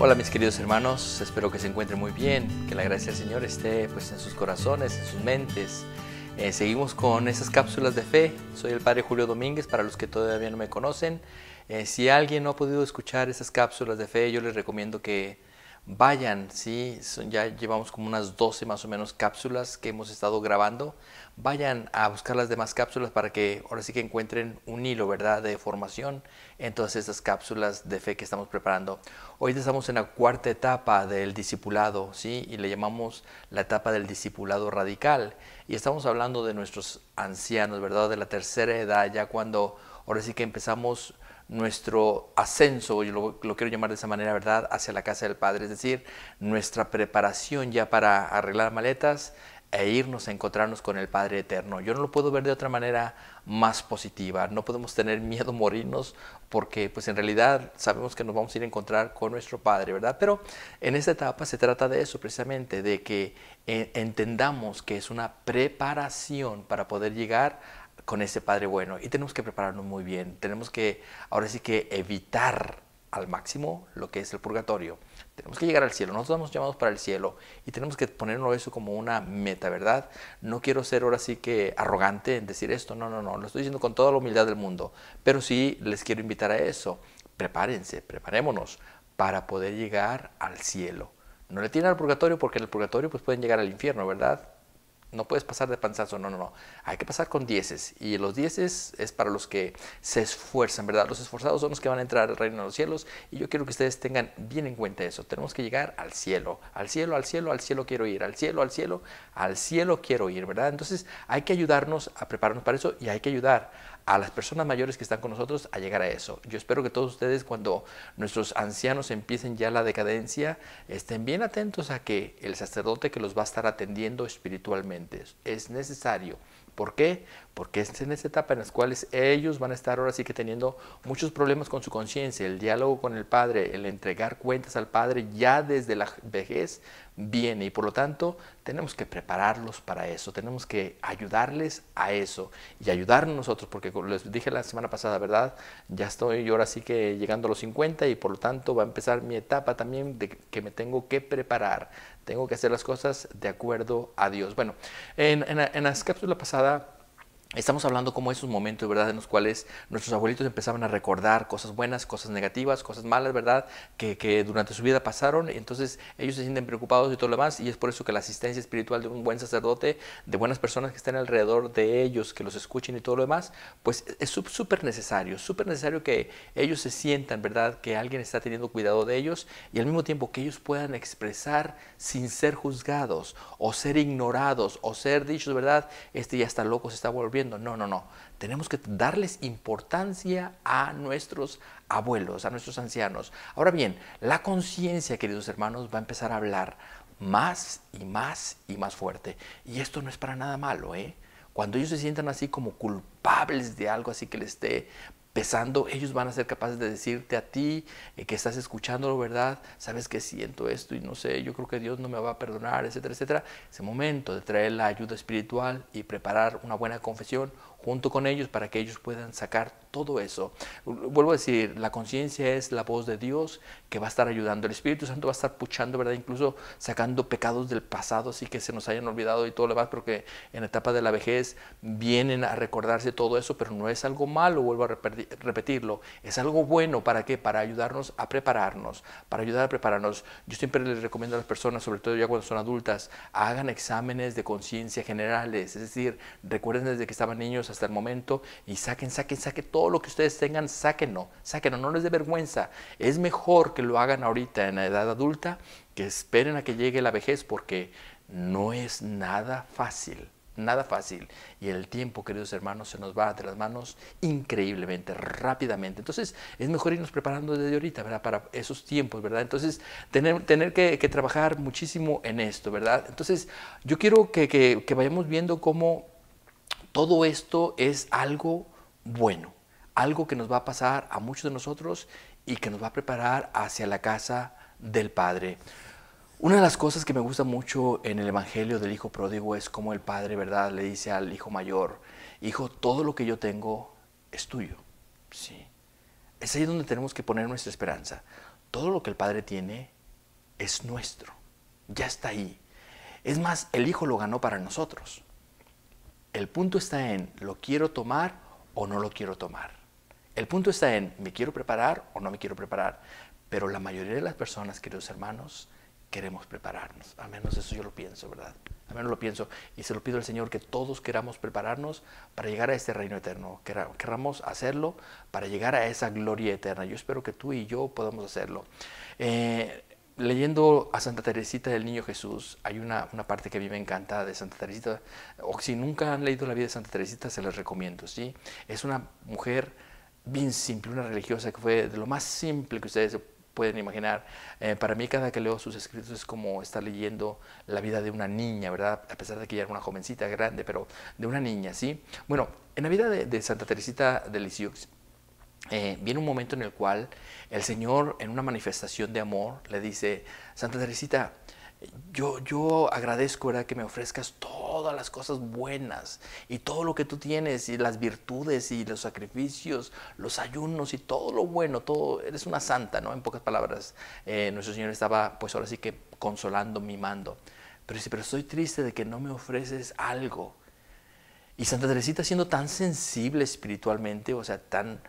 Hola mis queridos hermanos, espero que se encuentren muy bien, que la gracia del Señor esté pues en sus corazones, en sus mentes. Eh, seguimos con esas cápsulas de fe. Soy el Padre Julio Domínguez, para los que todavía no me conocen. Eh, si alguien no ha podido escuchar esas cápsulas de fe, yo les recomiendo que vayan, ¿sí? ya llevamos como unas 12 más o menos cápsulas que hemos estado grabando, vayan a buscar las demás cápsulas para que ahora sí que encuentren un hilo, ¿verdad?, de formación en todas estas cápsulas de fe que estamos preparando. Hoy estamos en la cuarta etapa del discipulado, ¿sí? Y le llamamos la etapa del discipulado radical. Y estamos hablando de nuestros ancianos, ¿verdad?, de la tercera edad, ya cuando ahora sí que empezamos nuestro ascenso, yo lo, quiero llamar de esa manera, ¿verdad?, hacia la casa del Padre, es decir, nuestra preparación ya para arreglar maletas e irnos a encontrarnos con el Padre Eterno. Yo no lo puedo ver de otra manera más positiva. No podemos tener miedo morirnos porque pues en realidad sabemos que nos vamos a ir a encontrar con nuestro Padre, ¿verdad? Pero en esta etapa se trata de eso precisamente, de que eh, entendamos que es una preparación para poder llegar con ese Padre bueno. Y tenemos que prepararnos muy bien. Tenemos que, ahora sí que evitar al máximo lo que es el purgatorio. Tenemos que llegar al cielo. Nosotros estamos llamados para el cielo y tenemos que ponernos eso como una meta, ¿verdad? No quiero ser ahora sí que arrogante en decir esto. No, no, no. Lo estoy diciendo con toda la humildad del mundo. Pero sí les quiero invitar a eso. Prepárense, preparémonos para poder llegar al cielo. No le tienen al purgatorio porque en el purgatorio pues pueden llegar al infierno, ¿verdad? No puedes pasar de panzazo, no, no, no. Hay que pasar con dieces. Y los dieces es para los que se esfuerzan, ¿verdad? Los esforzados son los que van a entrar al reino de los cielos. Y yo quiero que ustedes tengan bien en cuenta eso. Tenemos que llegar al cielo. Al cielo, al cielo, al cielo quiero ir. Al cielo, al cielo, al cielo quiero ir, ¿verdad? Entonces hay que ayudarnos a prepararnos para eso y hay que ayudar a las personas mayores que están con nosotros a llegar a eso. Yo espero que todos ustedes cuando nuestros ancianos empiecen ya la decadencia estén bien atentos a que el sacerdote que los va a estar atendiendo espiritualmente es necesario. ¿Por qué? Porque es en esa etapa en las cuales ellos van a estar ahora sí que teniendo muchos problemas con su conciencia, el diálogo con el Padre, el entregar cuentas al Padre ya desde la vejez viene y por lo tanto tenemos que prepararlos para eso, tenemos que ayudarles a eso y ayudarnos nosotros, porque les dije la semana pasada, ¿verdad? Ya estoy yo ahora sí que llegando a los 50 y por lo tanto va a empezar mi etapa también de que me tengo que preparar, tengo que hacer las cosas de acuerdo a Dios. Bueno, en, en, en pasada... Estamos hablando como esos momentos, ¿verdad?, en los cuales nuestros abuelitos empezaban a recordar cosas buenas, cosas negativas, cosas malas, ¿verdad?, que, que durante su vida pasaron. Entonces ellos se sienten preocupados y todo lo demás. Y es por eso que la asistencia espiritual de un buen sacerdote, de buenas personas que estén alrededor de ellos, que los escuchen y todo lo demás, pues es súper necesario, súper necesario que ellos se sientan, ¿verdad?, que alguien está teniendo cuidado de ellos y al mismo tiempo que ellos puedan expresar sin ser juzgados o ser ignorados o ser dichos, ¿verdad?, este ya está loco, se está volviendo no, no, no. Tenemos que darles importancia a nuestros abuelos, a nuestros ancianos. Ahora bien, la conciencia, queridos hermanos, va a empezar a hablar más y más y más fuerte. Y esto no es para nada malo, ¿eh? Cuando ellos se sientan así como culpables de algo así que les esté empezando ellos van a ser capaces de decirte a ti eh, que estás escuchándolo, ¿verdad? Sabes que siento esto y no sé, yo creo que Dios no me va a perdonar, etcétera, etcétera. Ese momento de traer la ayuda espiritual y preparar una buena confesión, junto con ellos para que ellos puedan sacar todo eso. Vuelvo a decir, la conciencia es la voz de Dios que va a estar ayudando. El Espíritu Santo va a estar puchando, ¿verdad? Incluso sacando pecados del pasado, así que se nos hayan olvidado y todo lo demás, porque en la etapa de la vejez vienen a recordarse todo eso, pero no es algo malo, vuelvo a repetirlo. Es algo bueno, ¿para qué? Para ayudarnos a prepararnos, para ayudar a prepararnos. Yo siempre les recomiendo a las personas, sobre todo ya cuando son adultas, hagan exámenes de conciencia generales, es decir, recuerden desde que estaban niños hasta el momento y saquen, saquen, saquen todo lo que ustedes tengan, sáquenlo, sáquenlo, no les dé vergüenza. Es mejor que lo hagan ahorita en la edad adulta que esperen a que llegue la vejez porque no es nada fácil, nada fácil. Y el tiempo, queridos hermanos, se nos va de las manos increíblemente, rápidamente. Entonces, es mejor irnos preparando desde ahorita, ¿verdad? Para esos tiempos, ¿verdad? Entonces, tener, tener que, trabajar muchísimo en esto, ¿verdad? Entonces, yo quiero que, que, que vayamos viendo cómo todo esto es algo bueno, algo que nos va a pasar a muchos de nosotros y que nos va a preparar hacia la casa del Padre. Una de las cosas que me gusta mucho en el Evangelio del Hijo Pródigo es cómo el Padre, ¿verdad?, le dice al Hijo Mayor, Hijo, todo lo que yo tengo es tuyo. Sí. Es ahí donde tenemos que poner nuestra esperanza. Todo lo que el Padre tiene es nuestro. Ya está ahí. Es más, el Hijo lo ganó para nosotros. El punto está en, ¿lo quiero tomar o no lo quiero tomar? El punto está en, ¿me quiero preparar o no me quiero preparar? Pero la mayoría de las personas, queridos hermanos, queremos prepararnos. Al menos eso yo lo pienso, ¿verdad? Al menos lo pienso. Y se lo pido al Señor que todos queramos prepararnos para llegar a este reino eterno. Queramos hacerlo para llegar a esa gloria eterna. Yo espero que tú y yo podamos hacerlo. Eh, leyendo a Santa Teresita del Niño Jesús, hay una, una parte que a mí me encanta de Santa Teresita, o si nunca han leído la vida de Santa Teresita, se les recomiendo, ¿sí? Es una mujer bien simple, una religiosa que fue de lo más simple que ustedes pueden imaginar. Eh, para mí cada que leo sus escritos es como estar leyendo la vida de una niña, ¿verdad? A pesar de que ella era una jovencita grande, pero de una niña, ¿sí? Bueno, en la vida de, de Santa Teresita del Lisieux, eh, viene un momento en el cual el Señor, en una manifestación de amor, le dice, Santa Teresita, yo, yo agradezco que me ofrezcas todas las cosas buenas y todo lo que tú tienes y las virtudes y los sacrificios, los ayunos y todo lo bueno, todo, eres una santa, ¿no? En pocas palabras, eh, nuestro Señor estaba pues ahora sí que consolando, mimando. Pero dice, pero estoy triste de que no me ofreces algo y Santa Teresita siendo tan sensible espiritualmente, o sea, tan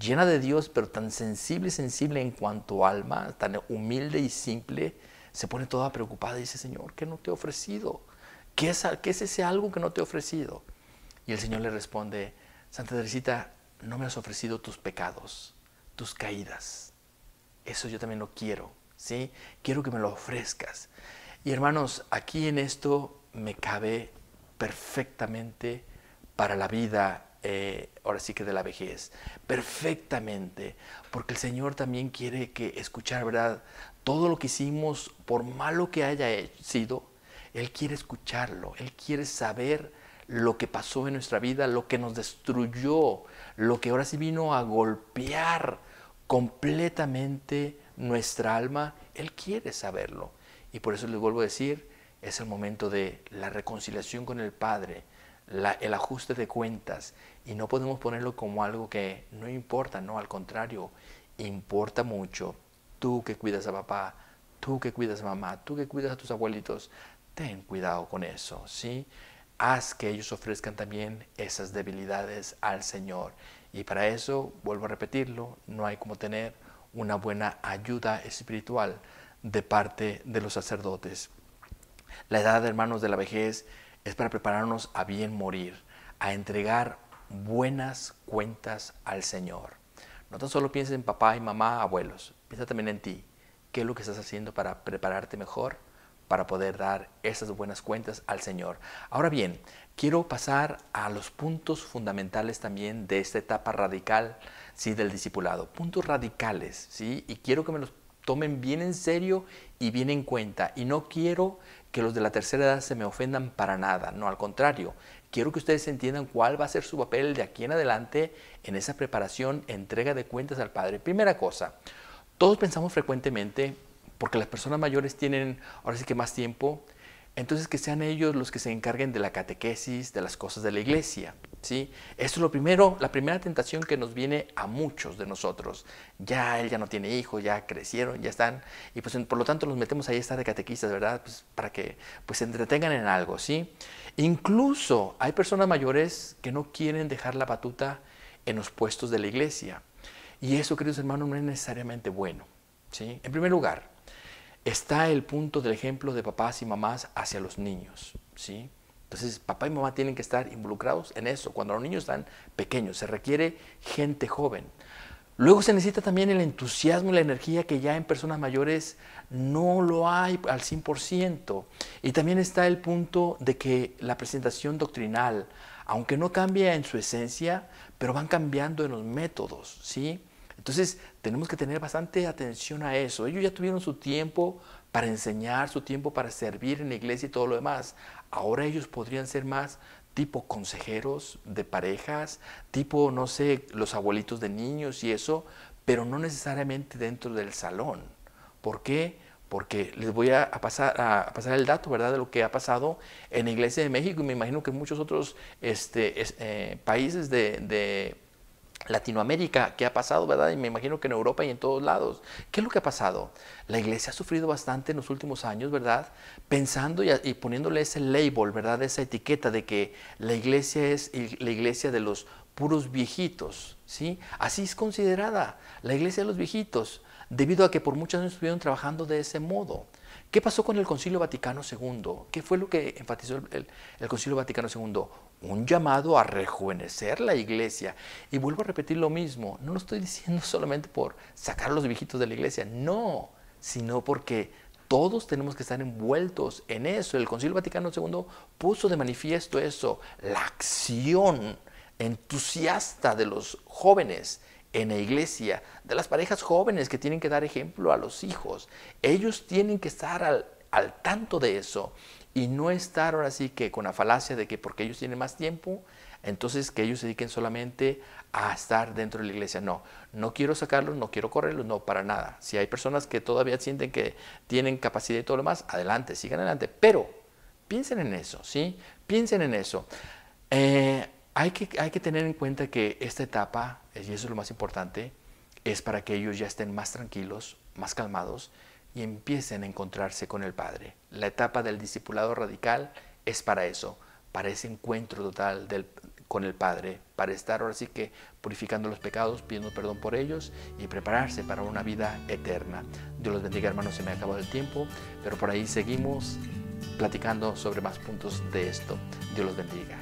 llena de Dios, pero tan sensible, sensible en cuanto alma, tan humilde y simple, se pone toda preocupada y dice, Señor, ¿qué no te he ofrecido? ¿Qué es, ¿Qué es ese algo que no te he ofrecido? Y el Señor le responde, Santa Teresita, no me has ofrecido tus pecados, tus caídas. Eso yo también lo quiero, ¿sí? Quiero que me lo ofrezcas. Y hermanos, aquí en esto me cabe perfectamente para la vida, eh, ahora sí que de la vejez, perfectamente, porque el Señor también quiere que escuchar, ¿verdad? Todo lo que hicimos, por malo que haya sido, Él quiere escucharlo, Él quiere saber lo que pasó en nuestra vida, lo que nos destruyó, lo que ahora sí vino a golpear completamente nuestra alma, Él quiere saberlo. Y por eso les vuelvo a decir, es el momento de la reconciliación con el Padre, el ajuste de cuentas, y no podemos ponerlo como algo que no importa, no, al contrario, importa mucho. Tú que cuidas a papá, tú que cuidas a mamá, tú que cuidas a tus abuelitos, ten cuidado con eso, ¿sí? Haz que ellos ofrezcan también esas debilidades al Señor. Y para eso, vuelvo a repetirlo, no hay como tener una buena ayuda espiritual de parte de los sacerdotes. La edad, hermanos, de la vejez es para prepararnos a bien morir, a entregar buenas cuentas al Señor. No tan solo pienses en papá y mamá, abuelos, piensa también en ti. ¿Qué es lo que estás haciendo para prepararte mejor? para poder dar esas buenas cuentas al Señor. Ahora bien, quiero pasar a los puntos fundamentales también de esta etapa radical ¿sí? del discipulado. Puntos radicales, ¿sí? y quiero que me los tomen bien en serio y bien en cuenta. Y no quiero que los de la tercera edad se me ofendan para nada, no, al contrario, quiero que ustedes entiendan cuál va a ser su papel de aquí en adelante en esa preparación, entrega de cuentas al Padre. Primera cosa, todos pensamos frecuentemente, porque las personas mayores tienen ahora sí que más tiempo, entonces que sean ellos los que se encarguen de la catequesis, de las cosas de la iglesia. ¿sí? Eso es lo primero, la primera tentación que nos viene a muchos de nosotros. Ya él ya no tiene hijos, ya crecieron, ya están, y pues por lo tanto los metemos ahí a estar de catequistas, ¿verdad? Pues para que pues, se entretengan en algo, ¿sí? Incluso hay personas mayores que no quieren dejar la batuta en los puestos de la iglesia. Y eso, queridos hermanos, no es necesariamente bueno, ¿sí? En primer lugar, está el punto del ejemplo de papás y mamás hacia los niños, ¿sí? Entonces, papá y mamá tienen que estar involucrados en eso cuando los niños están pequeños, se requiere gente joven. Luego se necesita también el entusiasmo y la energía que ya en personas mayores no lo hay al 100%. Y también está el punto de que la presentación doctrinal, aunque no cambia en su esencia, pero van cambiando en los métodos, ¿sí? Entonces, tenemos que tener bastante atención a eso. Ellos ya tuvieron su tiempo para enseñar, su tiempo para servir en la iglesia y todo lo demás. Ahora ellos podrían ser más tipo consejeros de parejas, tipo, no sé, los abuelitos de niños y eso, pero no necesariamente dentro del salón. ¿Por qué? Porque les voy a pasar, el dato, ¿verdad?, de lo que ha pasado en la Iglesia de México y me imagino que en muchos otros este, eh, países de Latinoamérica, ¿qué ha pasado, verdad? Y me imagino que en Europa y en todos lados. ¿Qué es lo que ha pasado? La iglesia ha sufrido bastante en los últimos años, ¿verdad? Pensando y, y poniéndole ese label, ¿verdad? Esa etiqueta de que la iglesia es la iglesia de los puros viejitos, ¿sí? Así es considerada la iglesia de los viejitos, debido a que por muchos años estuvieron trabajando de ese modo. ¿Qué pasó con el Concilio Vaticano II? ¿Qué fue lo que enfatizó el, el, Concilio Vaticano II? Un llamado a rejuvenecer la iglesia. Y vuelvo a repetir lo mismo, no lo estoy diciendo solamente por sacar a los viejitos de la iglesia, no, sino porque todos tenemos que estar envueltos en eso. El Concilio Vaticano II puso de manifiesto eso, la acción entusiasta de los jóvenes en la iglesia, de las parejas jóvenes que tienen que dar ejemplo a los hijos. Ellos tienen que estar al, tanto de eso y no estar ahora sí que con la falacia de que porque ellos tienen más tiempo, entonces que ellos se dediquen solamente a estar dentro de la iglesia. No, no quiero sacarlos, no quiero correrlos, no, para nada. Si hay personas que todavía sienten que tienen capacidad y todo lo más adelante, sigan adelante. Pero piensen en eso, ¿sí? Piensen en eso. Eh, hay que, tener en cuenta que esta etapa, y eso es lo más importante, es para que ellos ya estén más tranquilos, más calmados y empiecen a encontrarse con el Padre. La etapa del discipulado radical es para eso, para ese encuentro total con el Padre, para estar ahora sí que purificando los pecados, pidiendo perdón por ellos y prepararse para una vida eterna. Dios los bendiga hermanos, se me ha acabado el tiempo, pero por ahí seguimos platicando sobre más puntos de esto. Dios los bendiga.